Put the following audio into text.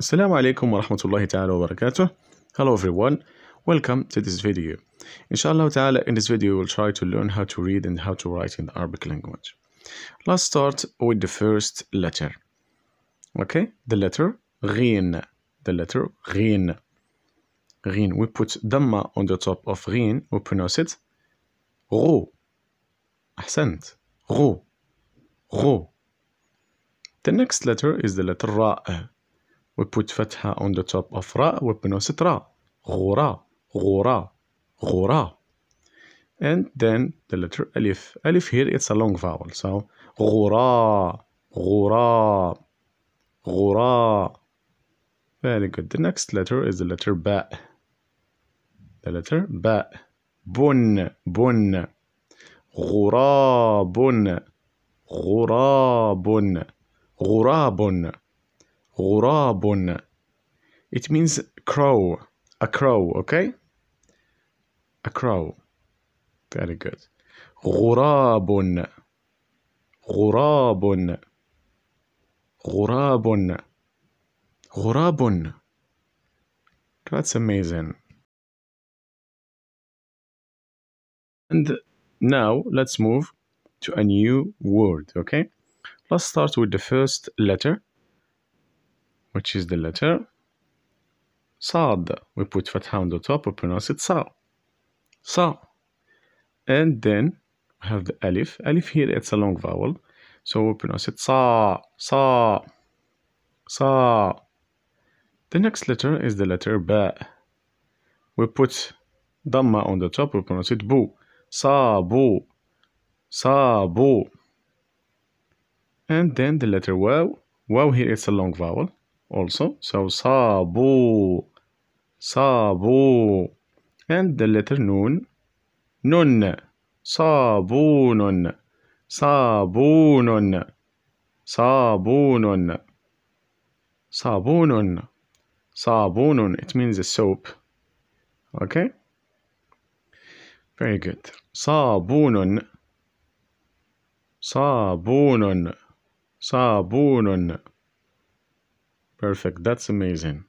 Assalamu alaikum wa rahmatullahi ta'ala wa barakatuh. Hello everyone, welcome to this video. Inshallah ta'ala, in this video we'll try to learn how to read and how to write in the Arabic language. Let's start with the first letter. Okay, the letter غين. The letter غين. غين. We put dhamma on the top of غين. We pronounce it غو. أحسنت. غو. غو. The next letter is the letter راء. We put fatha on the top of ra, we pronounce it ra. Ghura, ghura, ghura. And then the letter alif. Alif here, it's a long vowel. So, ghura, ghura, ghura. Very good. The next letter is the letter ba. The letter ba. Bun, bun. غراب غراب غراب غراب it means crow a crow okay a crow very good غراب غراب غراب غراب that's amazing and now let's move to a new word okay let's start with the first letter which is the letter Sad. We put Fatha on the top, we pronounce it Sa. Sa. And then we have the Alif. Alif here, it's a long vowel. So we pronounce it Sa, Sa, Sa. The next letter is the letter Ba. We put Dhamma on the top, we pronounce it Bu. Sa, Bu, Sa, Bu. And then the letter Waw. Waw here, it's a long vowel also. So sabu, sabu, and the letter nun, nun, sabunun, sabunun, sabunun, sabunun, sabunun. It means a soap. Okay. Very good. Sabunun, sabunun, sabunun perfect that's amazing